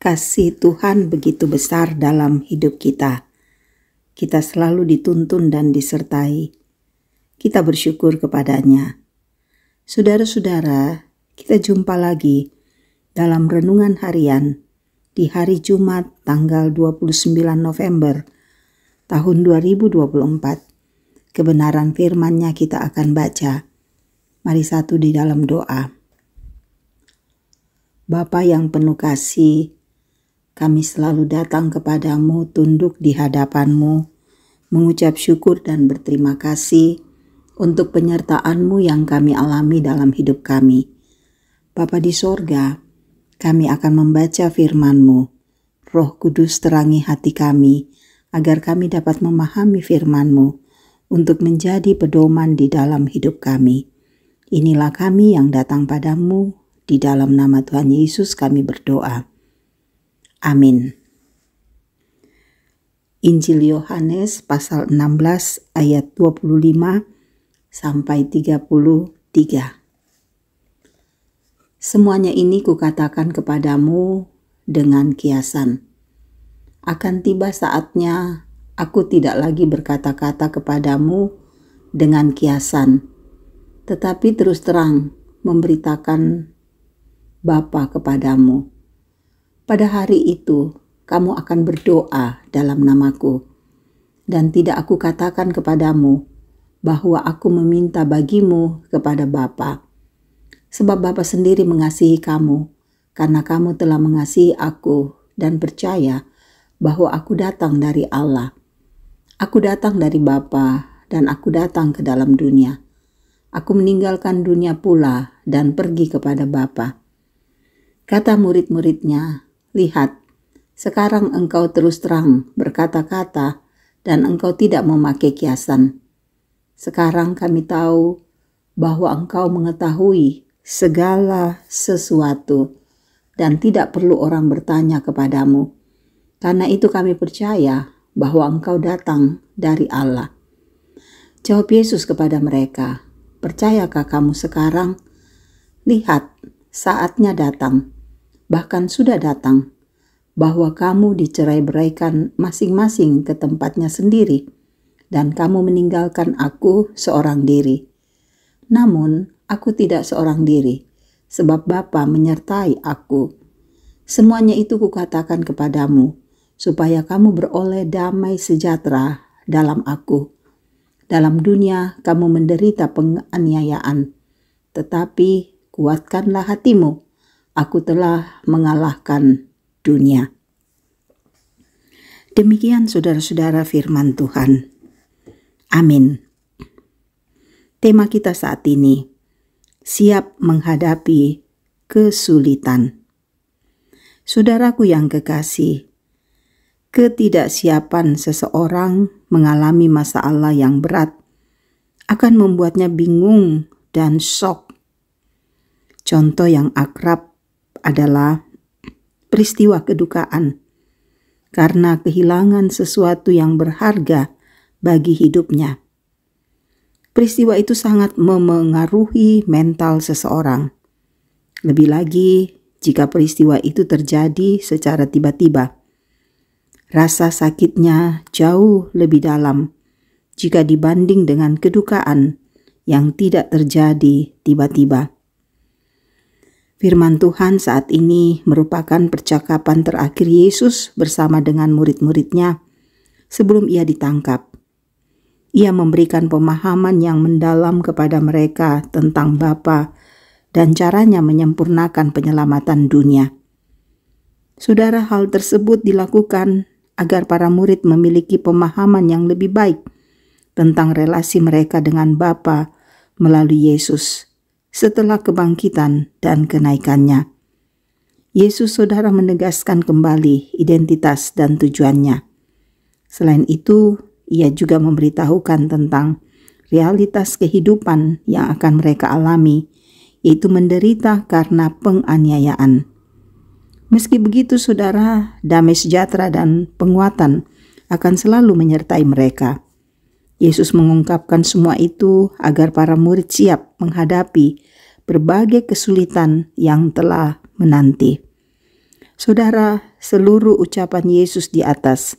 kasih Tuhan begitu besar dalam hidup kita. Kita selalu dituntun dan disertai. Kita bersyukur kepadanya. Saudara-saudara, kita jumpa lagi dalam renungan harian di hari Jumat tanggal 29 November tahun 2024. Kebenaran firman-Nya kita akan baca. Mari satu di dalam doa. Bapa yang penuh kasih, kami selalu datang kepadamu, tunduk di hadapanmu, mengucap syukur dan berterima kasih untuk penyertaanmu yang kami alami dalam hidup kami. Bapa di sorga, kami akan membaca Firmanmu. Roh Kudus terangi hati kami, agar kami dapat memahami Firmanmu untuk menjadi pedoman di dalam hidup kami. Inilah kami yang datang padamu, di dalam nama Tuhan Yesus kami berdoa. Amin. Injil Yohanes pasal 16 ayat 25 sampai 33. Semuanya ini kukatakan kepadamu dengan kiasan. Akan tiba saatnya aku tidak lagi berkata-kata kepadamu dengan kiasan, tetapi terus terang memberitakan Bapa kepadamu pada hari itu, kamu akan berdoa dalam namaku, dan tidak aku katakan kepadamu bahwa aku meminta bagimu kepada Bapa, sebab Bapa sendiri mengasihi kamu, karena kamu telah mengasihi aku dan percaya bahwa aku datang dari Allah. Aku datang dari Bapa dan aku datang ke dalam dunia. Aku meninggalkan dunia pula dan pergi kepada Bapa. Kata murid-muridnya, Lihat, sekarang engkau terus terang berkata-kata dan engkau tidak memakai kiasan. Sekarang kami tahu bahwa engkau mengetahui segala sesuatu dan tidak perlu orang bertanya kepadamu. Karena itu kami percaya bahwa engkau datang dari Allah. Jawab Yesus kepada mereka, Percayakah kamu sekarang? Lihat, saatnya datang bahkan sudah datang, bahwa kamu dicerai-beraikan masing-masing ke tempatnya sendiri, dan kamu meninggalkan aku seorang diri. Namun, aku tidak seorang diri, sebab Bapa menyertai aku. Semuanya itu kukatakan kepadamu, supaya kamu beroleh damai sejahtera dalam aku. Dalam dunia kamu menderita penganiayaan, tetapi kuatkanlah hatimu aku telah mengalahkan dunia. Demikian saudara-saudara firman Tuhan. Amin. Tema kita saat ini, siap menghadapi kesulitan. Saudaraku yang kekasih, ketidaksiapan seseorang mengalami masalah yang berat akan membuatnya bingung dan shock. Contoh yang akrab adalah peristiwa kedukaan karena kehilangan sesuatu yang berharga bagi hidupnya. Peristiwa itu sangat memengaruhi mental seseorang. Lebih lagi, jika peristiwa itu terjadi secara tiba-tiba, rasa sakitnya jauh lebih dalam jika dibanding dengan kedukaan yang tidak terjadi tiba-tiba. Firman Tuhan saat ini merupakan percakapan terakhir Yesus bersama dengan murid-muridnya sebelum ia ditangkap. Ia memberikan pemahaman yang mendalam kepada mereka tentang Bapa dan caranya menyempurnakan penyelamatan dunia. Saudara, hal tersebut dilakukan agar para murid memiliki pemahaman yang lebih baik tentang relasi mereka dengan Bapa melalui Yesus setelah kebangkitan dan kenaikannya. Yesus saudara menegaskan kembali identitas dan tujuannya. Selain itu, ia juga memberitahukan tentang realitas kehidupan yang akan mereka alami, yaitu menderita karena penganiayaan. Meski begitu, saudara, damai sejahtera dan penguatan akan selalu menyertai mereka. Yesus mengungkapkan semua itu agar para murid siap menghadapi berbagai kesulitan yang telah menanti. Saudara, seluruh ucapan Yesus di atas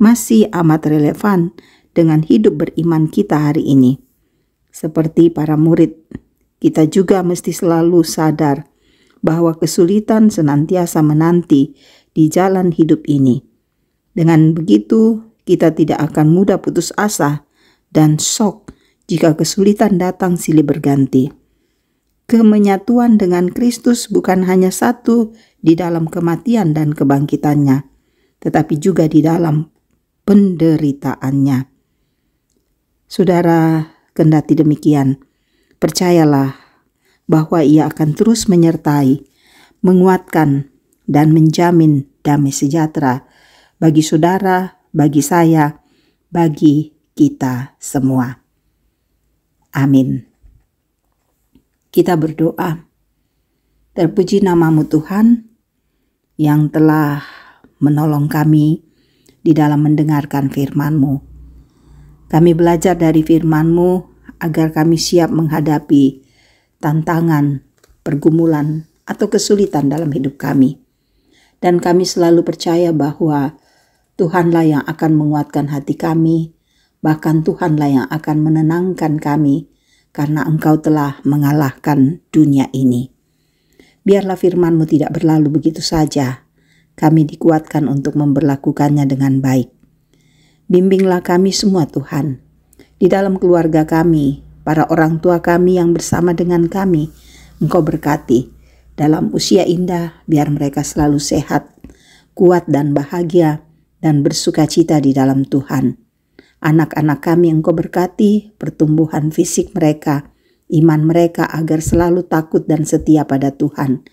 masih amat relevan dengan hidup beriman kita hari ini. Seperti para murid, kita juga mesti selalu sadar bahwa kesulitan senantiasa menanti di jalan hidup ini. Dengan begitu, kita tidak akan mudah putus asa dan shock jika kesulitan datang silih berganti. Kemenyatuan dengan Kristus bukan hanya satu di dalam kematian dan kebangkitannya, tetapi juga di dalam penderitaannya. Saudara, kendati demikian, percayalah bahwa ia akan terus menyertai, menguatkan, dan menjamin damai sejahtera bagi saudara, bagi saya, bagi kita semua. Amin. Kita berdoa. Terpuji namamu Tuhan yang telah menolong kami di dalam mendengarkan FirmanMu. Kami belajar dari FirmanMu agar kami siap menghadapi tantangan, pergumulan, atau kesulitan dalam hidup kami. Dan kami selalu percaya bahwa Tuhanlah yang akan menguatkan hati kami bahkan Tuhanlah yang akan menenangkan kami karena engkau telah mengalahkan dunia ini. Biarlah firmanmu tidak berlalu begitu saja, kami dikuatkan untuk memperlakukannya dengan baik. Bimbinglah kami semua Tuhan, di dalam keluarga kami, para orang tua kami yang bersama dengan kami, engkau berkati, dalam usia indah biar mereka selalu sehat, kuat dan bahagia, dan bersuka cita di dalam Tuhan. Anak-anak kami engkau berkati pertumbuhan fisik mereka, iman mereka agar selalu takut dan setia pada Tuhan.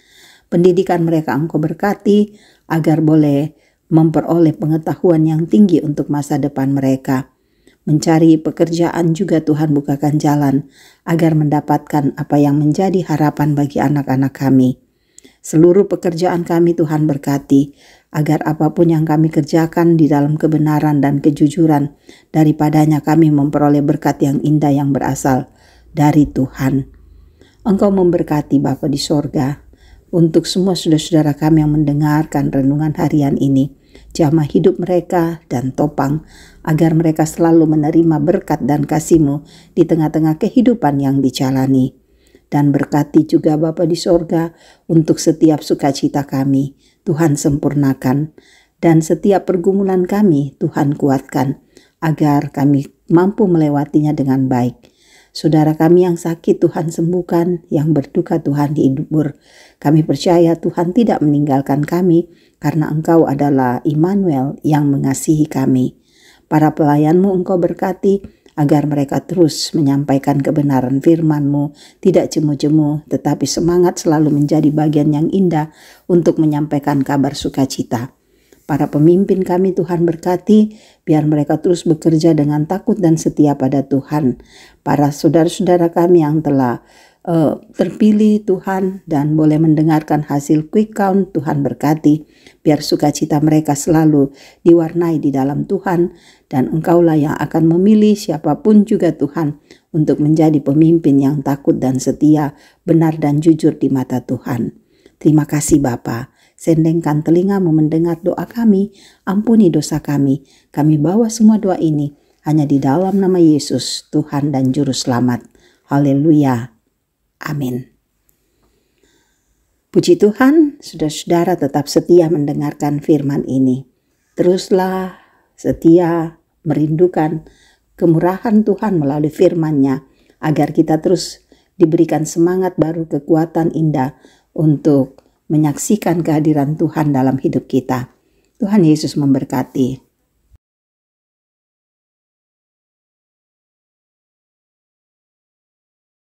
Pendidikan mereka engkau berkati agar boleh memperoleh pengetahuan yang tinggi untuk masa depan mereka. Mencari pekerjaan juga Tuhan bukakan jalan agar mendapatkan apa yang menjadi harapan bagi anak-anak kami. Seluruh pekerjaan kami Tuhan berkati agar apapun yang kami kerjakan di dalam kebenaran dan kejujuran, daripadanya kami memperoleh berkat yang indah yang berasal dari Tuhan. Engkau memberkati Bapa di sorga. Untuk semua saudara-saudara kami yang mendengarkan renungan harian ini, jamah hidup mereka dan topang, agar mereka selalu menerima berkat dan kasihmu di tengah-tengah kehidupan yang dijalani. Dan berkati juga Bapa di sorga untuk setiap sukacita kami, Tuhan sempurnakan, dan setiap pergumulan kami Tuhan kuatkan, agar kami mampu melewatinya dengan baik. Saudara kami yang sakit Tuhan sembuhkan, yang berduka Tuhan dihibur. Kami percaya Tuhan tidak meninggalkan kami karena Engkau adalah Immanuel yang mengasihi kami. Para pelayanmu Engkau berkati agar mereka terus menyampaikan kebenaran firman-Mu, tidak jemu-jemu, tetapi semangat selalu menjadi bagian yang indah untuk menyampaikan kabar sukacita. Para pemimpin kami Tuhan berkati, biar mereka terus bekerja dengan takut dan setia pada Tuhan. Para saudara-saudara kami yang telah uh, terpilih Tuhan dan boleh mendengarkan hasil quick count Tuhan berkati biar sukacita mereka selalu diwarnai di dalam Tuhan dan engkaulah yang akan memilih siapapun juga Tuhan untuk menjadi pemimpin yang takut dan setia benar dan jujur di mata Tuhan terima kasih Bapa sendengkan telingamu mendengar doa kami ampuni dosa kami kami bawa semua doa ini hanya di dalam nama Yesus, Tuhan dan Juru Selamat. Haleluya. Amin. Puji Tuhan, sudah saudara tetap setia mendengarkan firman ini. Teruslah setia merindukan kemurahan Tuhan melalui firman-Nya agar kita terus diberikan semangat baru kekuatan indah untuk menyaksikan kehadiran Tuhan dalam hidup kita. Tuhan Yesus memberkati.